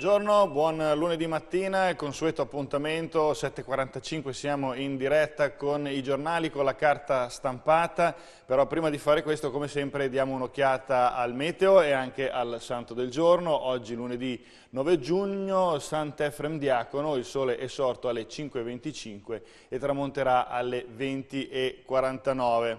Buongiorno, buon lunedì mattina, il consueto appuntamento 7.45 siamo in diretta con i giornali, con la carta stampata, però prima di fare questo come sempre diamo un'occhiata al meteo e anche al santo del giorno, oggi lunedì 9 giugno, Sant'Efrem Diacono, il sole è sorto alle 5.25 e tramonterà alle 20.49.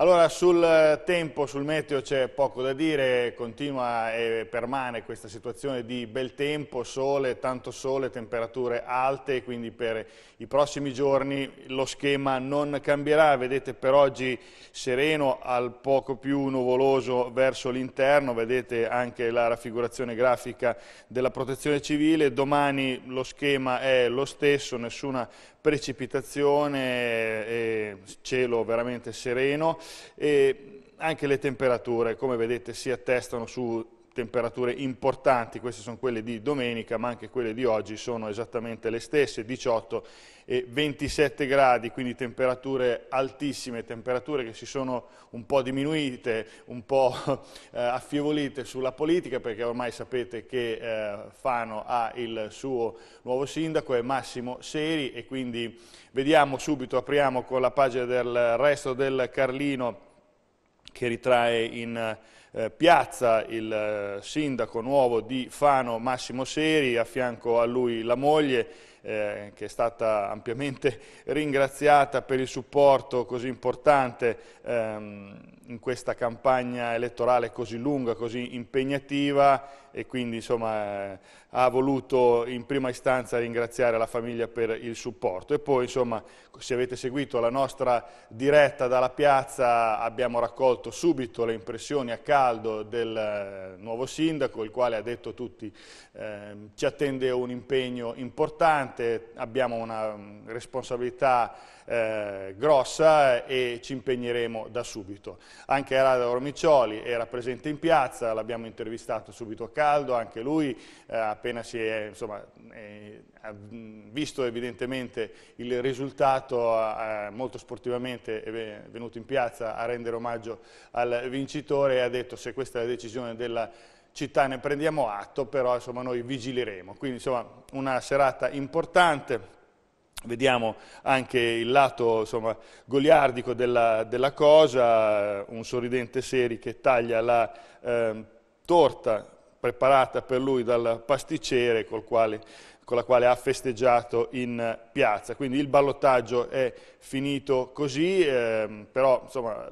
Allora sul eh, tempo, sul meteo c'è poco da dire, continua e permane questa situazione di bel tempo, sole, tanto sole, temperature alte, quindi per i prossimi giorni lo schema non cambierà, vedete per oggi sereno al poco più nuvoloso verso l'interno, vedete anche la raffigurazione grafica della protezione civile, domani lo schema è lo stesso, nessuna precipitazione, cielo veramente sereno e anche le temperature come vedete si attestano su temperature importanti, queste sono quelle di domenica, ma anche quelle di oggi sono esattamente le stesse, 18 e 27 gradi, quindi temperature altissime, temperature che si sono un po' diminuite, un po' eh, affievolite sulla politica, perché ormai sapete che eh, Fano ha il suo nuovo sindaco, è Massimo Seri, e quindi vediamo subito, apriamo con la pagina del resto del Carlino, che ritrae in eh, piazza il eh, sindaco nuovo di Fano Massimo Seri, a fianco a lui la moglie eh, che è stata ampiamente ringraziata per il supporto così importante ehm, in questa campagna elettorale così lunga, così impegnativa e quindi insomma, eh, ha voluto in prima istanza ringraziare la famiglia per il supporto. E poi insomma, se avete seguito la nostra diretta dalla piazza abbiamo raccolto subito le impressioni a caldo del eh, nuovo sindaco, il quale ha detto a tutti eh, ci attende un impegno importante, importante, abbiamo una mm, responsabilità eh, grossa e ci impegneremo da subito. Anche Rada Ormicioli era presente in piazza, l'abbiamo intervistato subito a caldo, anche lui eh, appena si è, insomma, eh, ha visto evidentemente il risultato eh, molto sportivamente è venuto in piazza a rendere omaggio al vincitore e ha detto se questa è la decisione della città ne prendiamo atto, però insomma, noi vigileremo. Quindi insomma, una serata importante. Vediamo anche il lato insomma, goliardico della, della, cosa, un sorridente Seri che taglia la eh, torta preparata per lui dal pasticcere col quale con la quale ha festeggiato in piazza. Quindi il ballottaggio è finito così, ehm, però insomma,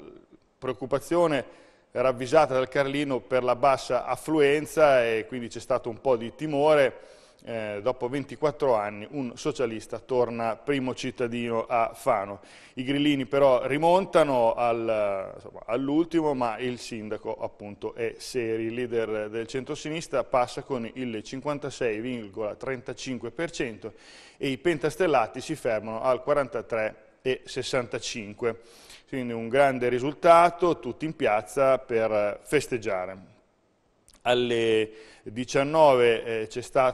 preoccupazione ravvisata dal Carlino per la bassa affluenza e quindi c'è stato un po' di timore. Eh, dopo 24 anni un socialista torna primo cittadino a Fano. I grillini però rimontano al, all'ultimo, ma il sindaco appunto è Seri, il leader del centro-sinistra, passa con il 56,35% e i pentastellati si fermano al 43,65% quindi un grande risultato, tutti in piazza per festeggiare. Alle 19 eh,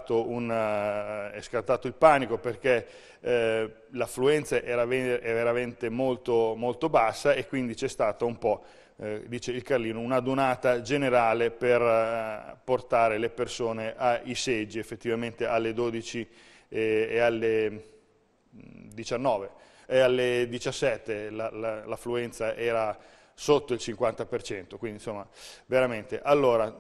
un, eh, è scattato il panico perché eh, l'affluenza era, veramente molto, molto bassa e quindi c'è stata un po', eh, dice il Carlino, una donata generale per eh, portare le persone ai seggi, effettivamente alle 12 eh, e alle 19. Mm, e alle 17 l'affluenza la, la, era sotto il 50%, quindi insomma veramente. Allora,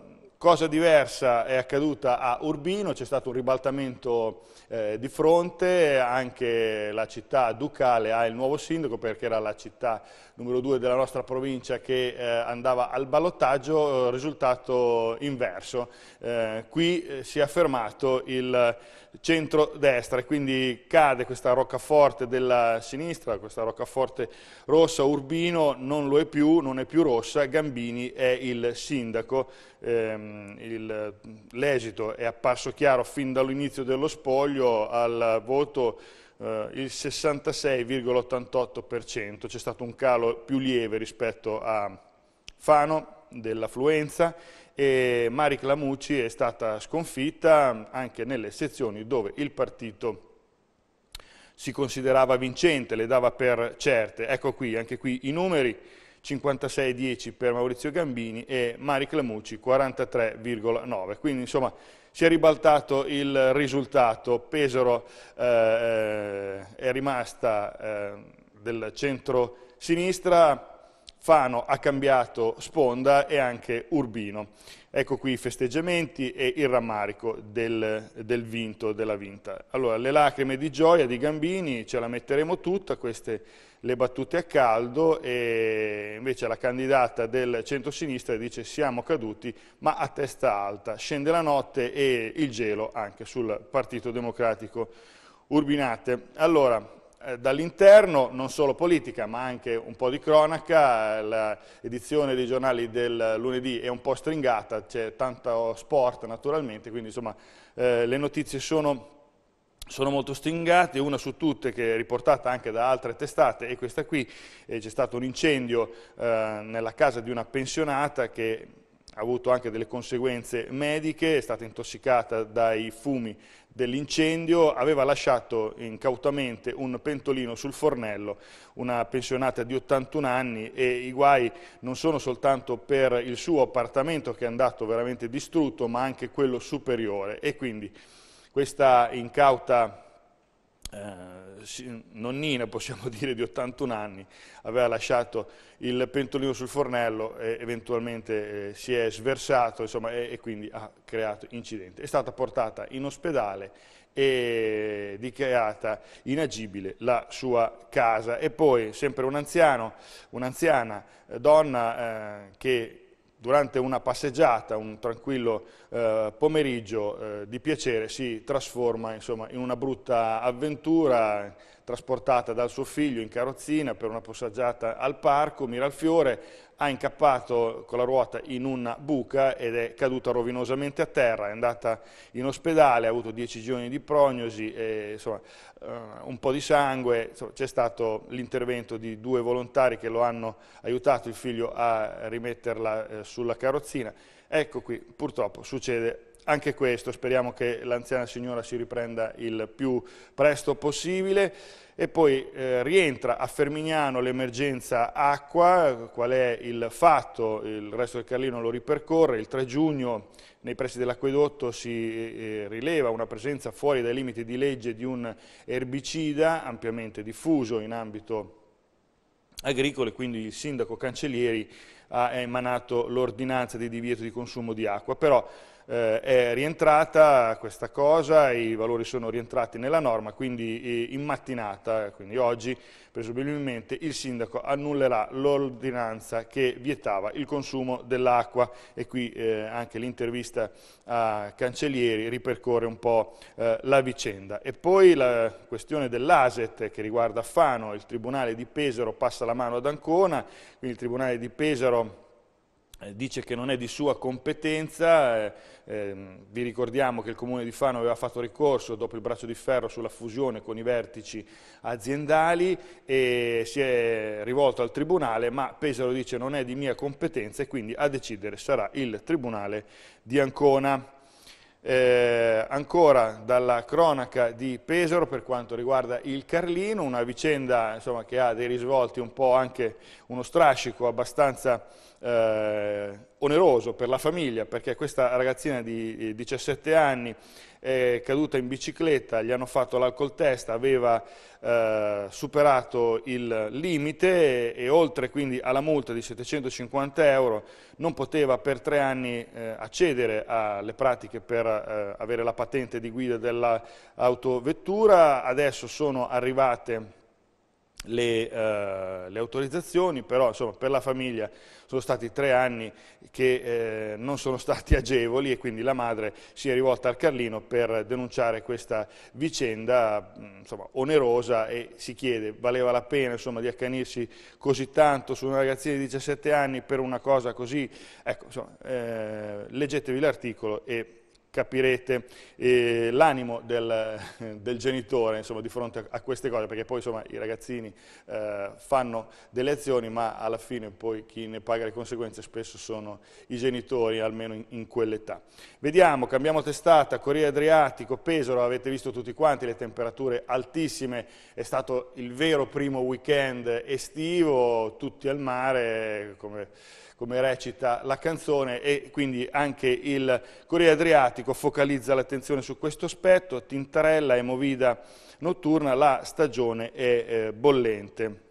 Cosa diversa è accaduta a Urbino, c'è stato un ribaltamento eh, di fronte, anche la città ducale ha il nuovo sindaco perché era la città numero due della nostra provincia che eh, andava al ballottaggio, eh, risultato inverso. Eh, qui eh, si è affermato il centro-destra e quindi cade questa roccaforte della sinistra, questa roccaforte rossa, Urbino non lo è più, non è più rossa, Gambini è il sindaco ehm, l'esito è apparso chiaro fin dall'inizio dello spoglio al voto eh, il 66,88%, c'è stato un calo più lieve rispetto a Fano dell'affluenza, Mari Clamucci è stata sconfitta anche nelle sezioni dove il partito si considerava vincente, le dava per certe. Ecco qui, anche qui i numeri 56,10 per Maurizio Gambini e Mari Lamucci 43,9. Quindi insomma si è ribaltato il risultato, Pesaro eh, eh è rimasta eh, del centro-sinistra, Fano ha cambiato sponda e anche Urbino. Ecco qui i festeggiamenti e il rammarico del, del vinto, della vinta. Allora, le lacrime di gioia di Gambini ce la metteremo tutta, queste le battute a caldo e invece la candidata del centro-sinistra dice siamo caduti ma a testa alta. Scende la notte e il gelo anche sul Partito Democratico Urbinate. Allora, eh, dall'interno, non solo politica ma anche un po' di cronaca, l'edizione dei giornali del lunedì è un po' stringata, c'è tanto sport naturalmente, quindi insomma eh, le notizie sono, sono, molto stringate, una su tutte che è riportata anche da altre testate è questa qui, eh, c'è stato un incendio eh, nella casa di una pensionata che ha avuto anche delle conseguenze mediche, è stata intossicata dai fumi dell'incendio, aveva lasciato incautamente un pentolino sul fornello, una pensionata di 81 anni e i guai non sono soltanto per il suo appartamento che è andato veramente distrutto, ma anche quello superiore e quindi questa incauta eh, nonnina, possiamo dire, di 81 anni, aveva lasciato il pentolino sul fornello e eventualmente eh, si è sversato insomma, e, e, quindi ha creato incidente. È stata portata in ospedale e dichiarata inagibile la sua casa. E poi, sempre un anziano, un'anziana eh, donna eh, che durante una passeggiata, un tranquillo eh, pomeriggio eh, di piacere, si trasforma insomma, in una brutta avventura, trasportata dal suo figlio in carrozzina per una passeggiata al parco, Miralfiore, ha incappato con la ruota in una buca ed è caduta rovinosamente a terra, è andata in ospedale, ha avuto 10 giorni di prognosi, e, insomma, eh, un po' di sangue, c'è stato l'intervento di due volontari che lo hanno aiutato il figlio a rimetterla eh, sulla carrozzina. Ecco qui, purtroppo succede anche questo, speriamo che l'anziana signora si riprenda il più presto possibile e poi eh, rientra a Fermignano l'emergenza acqua, qual è il fatto, il resto del Carlino lo ripercorre, il 3 giugno nei pressi dell'acquedotto si eh, eh, rileva una presenza fuori dai limiti di legge di un erbicida ampiamente diffuso in ambito agricolo e quindi il sindaco Cancellieri ha emanato l'ordinanza di divieto di consumo di acqua, però eh, è rientrata questa cosa, i valori sono rientrati nella norma, quindi eh, in mattinata, quindi oggi presumibilmente il sindaco annullerà l'ordinanza che vietava il consumo dell'acqua e qui eh, anche l'intervista a Cancellieri ripercorre un po' eh, la vicenda. E poi la questione dell'ASET che riguarda Fano, il Tribunale di Pesaro passa la mano ad Ancona, quindi il Tribunale di Pesaro eh, dice che non è di sua competenza, eh, eh, vi ricordiamo che il Comune di Fano aveva fatto ricorso dopo il braccio di ferro sulla fusione con i vertici aziendali e si è rivolto al Tribunale, ma Pesaro dice non è di mia competenza e quindi a decidere sarà il Tribunale di Ancona. Eh, ancora dalla cronaca di Pesaro per quanto riguarda il Carlino, una vicenda insomma, che ha dei risvolti un po' anche uno strascico abbastanza eh, oneroso per la famiglia perché questa ragazzina di 17 eh, anni è caduta in bicicletta, gli hanno fatto l'alcol test, aveva eh, superato il limite e, e, oltre quindi alla multa di 750 euro non poteva per tre anni eh, accedere alle pratiche per eh, avere la patente di guida dell'autovettura, adesso sono arrivate le, eh, le, autorizzazioni, però insomma, per la famiglia sono stati tre anni che eh, non sono stati agevoli e quindi la madre si è rivolta al Carlino per denunciare questa vicenda mm, insomma, onerosa e si chiede valeva la pena insomma, di accanirsi così tanto su una ragazzina di 17 anni per una cosa così, ecco, eh, leggetevi l'articolo e capirete eh, l'animo del, del, genitore insomma, di fronte a, queste cose, perché poi insomma, i ragazzini eh, fanno delle azioni, ma alla fine poi chi ne paga le conseguenze spesso sono i genitori, almeno in, in quell'età. Vediamo, cambiamo testata, Corriere Adriatico, Pesaro, avete visto tutti quanti, le temperature altissime, è stato il vero primo weekend estivo, tutti al mare, come, come recita la canzone, e quindi anche il Corriere Adriatico tematico focalizza l'attenzione su questo aspetto, tintarella, e movida notturna, la stagione è eh, bollente.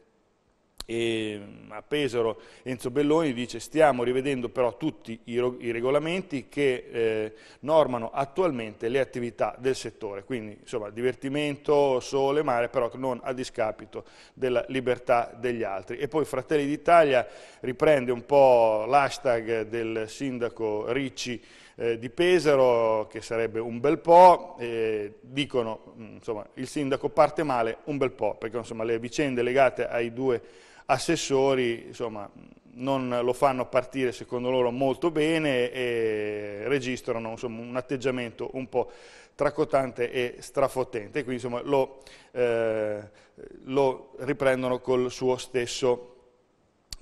E mm, a Pesaro Enzo Belloni dice stiamo rivedendo però tutti i, i regolamenti che eh, normano attualmente le attività del settore, quindi insomma divertimento, sole, mare, però non a discapito della libertà degli altri. E poi Fratelli d'Italia riprende un po' l'hashtag del sindaco Ricci eh, di Pesaro, che sarebbe un bel po', eh, dicono, mm, insomma, il sindaco parte male un bel po', perché insomma, le vicende legate ai due assessori insomma, non lo fanno partire secondo loro molto bene e registrano insomma, un atteggiamento un po' tracotante e strafottente, quindi insomma, lo, eh, lo riprendono col suo stesso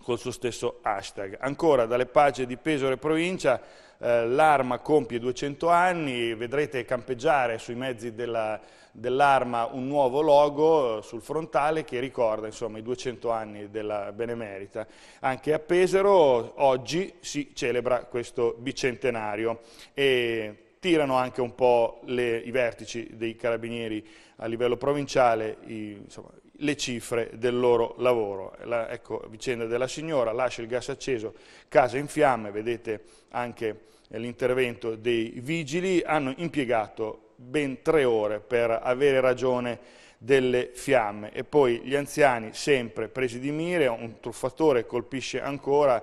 col suo stesso hashtag. Ancora dalle pagine di Pesore Provincia eh, l'arma compie 200 anni, vedrete campeggiare sui mezzi dell'arma dell un nuovo logo eh, sul frontale che ricorda insomma, i 200 anni della Benemerita. Anche a Pesaro oggi si celebra questo bicentenario e tirano anche un po' le, i vertici dei carabinieri a livello provinciale, i, insomma, le cifre del loro lavoro. La, ecco, vicenda della signora, lascia il gas acceso, casa in fiamme, vedete anche l'intervento dei vigili, hanno impiegato ben tre ore per avere ragione delle fiamme e poi gli anziani sempre presi di mire, un truffatore colpisce ancora,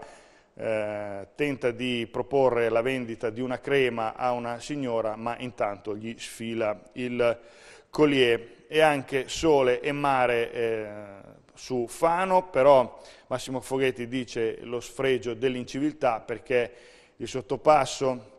eh, tenta di proporre la vendita di una crema a una signora ma intanto gli sfila il collier e anche sole e mare eh, su Fano, però Massimo Foghetti dice lo sfregio dell'inciviltà perché il sottopasso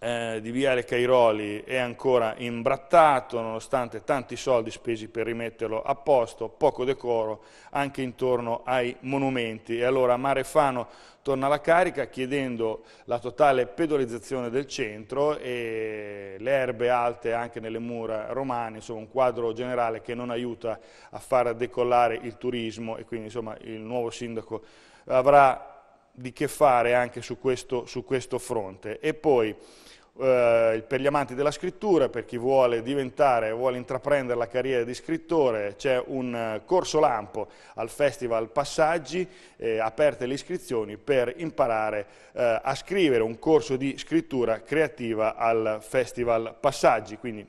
eh, di Viale Cairoli è ancora imbrattato, nonostante tanti soldi spesi per rimetterlo a posto, poco decoro anche intorno ai monumenti. E allora Marefano torna alla carica chiedendo la totale pedolizzazione del centro e le erbe alte anche nelle mura romane, insomma un quadro generale che non aiuta a far decollare il turismo e quindi insomma il nuovo sindaco avrà di che fare anche su questo, su questo fronte. E poi eh, per gli amanti della scrittura, per chi vuole diventare, vuole intraprendere la carriera di scrittore, c'è un eh, corso lampo al Festival Passaggi, eh, aperte le iscrizioni per imparare eh, a scrivere un corso di scrittura creativa al Festival Passaggi, quindi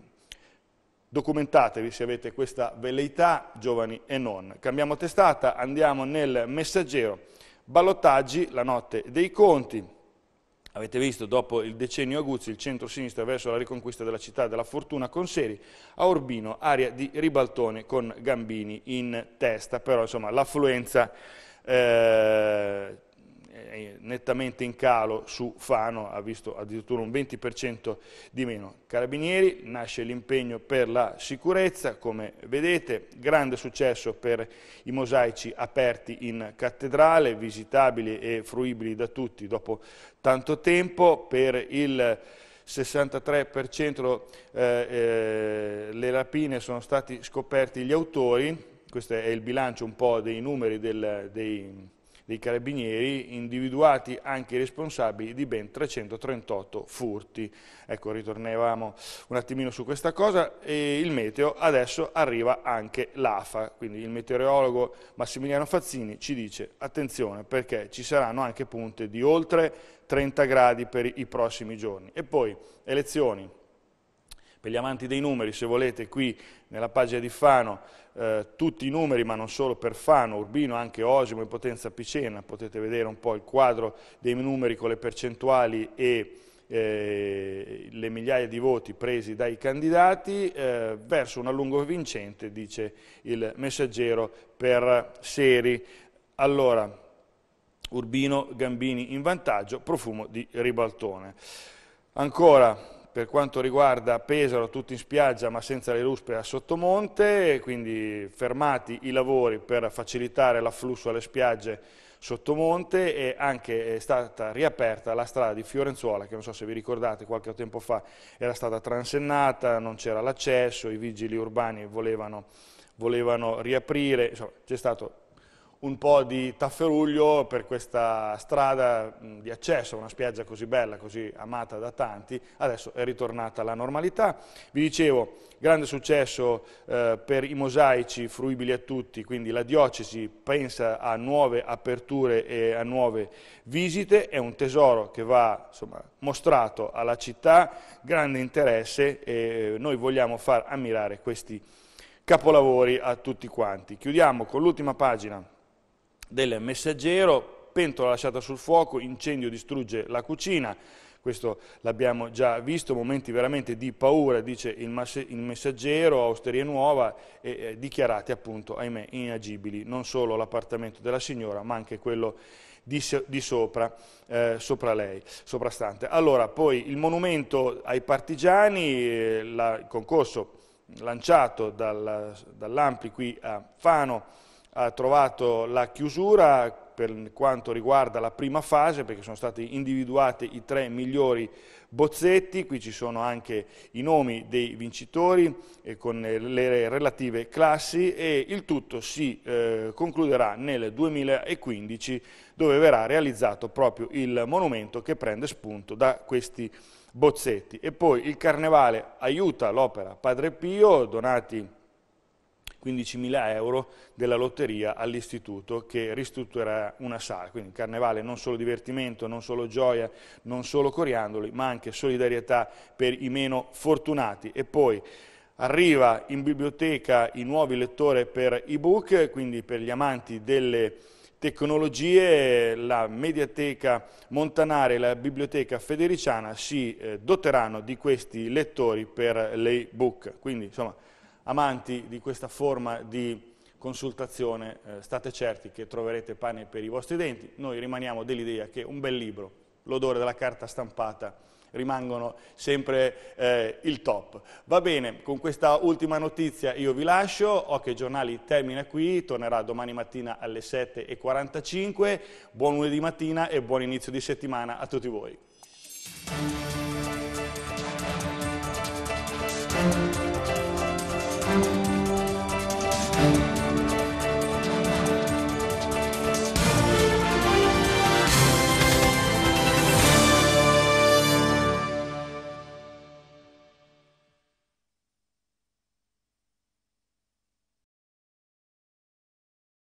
documentatevi se avete questa velleità, giovani e non. Cambiamo testata, andiamo nel messaggero ballottaggi la notte dei conti. Avete visto, dopo il decennio Aguzzi, il centro-sinistra verso la riconquista della città della fortuna con Seri, a Urbino, area di ribaltone con Gambini in testa, però insomma l'affluenza eh, nettamente in calo su Fano, ha visto addirittura un 20% di meno. Carabinieri, nasce l'impegno per la sicurezza, come vedete, grande successo per i mosaici aperti in cattedrale, visitabili e fruibili da tutti dopo tanto tempo, per il 63% eh, eh, le rapine sono stati scoperti gli autori, questo è il bilancio un po' dei numeri del, dei dei carabinieri, individuati anche i responsabili di ben 338 furti. Ecco, ritornevamo un attimino su questa cosa e il meteo adesso arriva anche l'AFA, quindi il meteorologo Massimiliano Fazzini ci dice attenzione perché ci saranno anche punte di oltre 30 gradi per i prossimi giorni. E poi elezioni, per gli amanti dei numeri, se volete, qui nella pagina di Fano, eh, tutti i numeri, ma non solo per Fano, Urbino, anche Osimo e Potenza Picena, potete vedere un po' il quadro dei numeri con le percentuali e eh, le migliaia di voti presi dai candidati eh, verso un allungo vincente, dice il messaggero, per Seri. Allora, Urbino, Gambini in vantaggio, profumo di ribaltone. Ancora, per quanto riguarda Pesaro tutti in spiaggia ma senza le ruspe a Sottomonte, quindi fermati i lavori per facilitare l'afflusso alle spiagge Sottomonte e anche è stata riaperta la strada di Fiorenzuola che non so se vi ricordate qualche tempo fa era stata transennata, non c'era l'accesso, i vigili urbani volevano, volevano riaprire, c'è stato un po' di tafferuglio per questa strada di accesso a una spiaggia così bella, così amata da tanti, adesso è ritornata alla normalità. Vi dicevo, grande successo eh, per i mosaici fruibili a tutti, quindi la diocesi pensa a nuove aperture e a nuove visite, è un tesoro che va insomma, mostrato alla città, grande interesse e eh, noi vogliamo far ammirare questi capolavori a tutti quanti. Chiudiamo con l'ultima pagina del messaggero, pentola lasciata sul fuoco, incendio distrugge la cucina, questo l'abbiamo già visto, momenti veramente di paura, dice il, messaggero, osteria nuova, e, eh, dichiarati appunto, ahimè, inagibili, non solo l'appartamento della signora, ma anche quello di, so di sopra, eh, sopra lei, soprastante. Allora, poi il monumento ai partigiani, eh, la, il concorso lanciato dal, dall'Ampli qui a Fano, ha trovato la chiusura per quanto riguarda la prima fase, perché sono stati individuati i tre migliori bozzetti, qui ci sono anche i nomi dei vincitori e eh, con le relative classi e il tutto si eh, concluderà nel 2015 dove verrà realizzato proprio il monumento che prende spunto da questi bozzetti. E poi il Carnevale aiuta l'opera Padre Pio, donati 15.000 euro della lotteria all'istituto che ristrutturerà una sala. Quindi carnevale non solo divertimento, non solo gioia, non solo coriandoli, ma anche solidarietà per i meno fortunati. E poi arriva in biblioteca i nuovi lettori per ebook, quindi per gli amanti delle tecnologie, la Mediateca Montanare e la Biblioteca Federiciana si eh, doteranno di questi lettori per l'e-book. Quindi, insomma, amanti di questa forma di consultazione, eh, state certi che troverete pane per i vostri denti. Noi rimaniamo dell'idea che un bel libro, l'odore della carta stampata, rimangono sempre eh, il top. Va bene, con questa ultima notizia io vi lascio, Ok Giornali termina qui, tornerà domani mattina alle 7.45, buon lunedì mattina e buon inizio di settimana a tutti voi.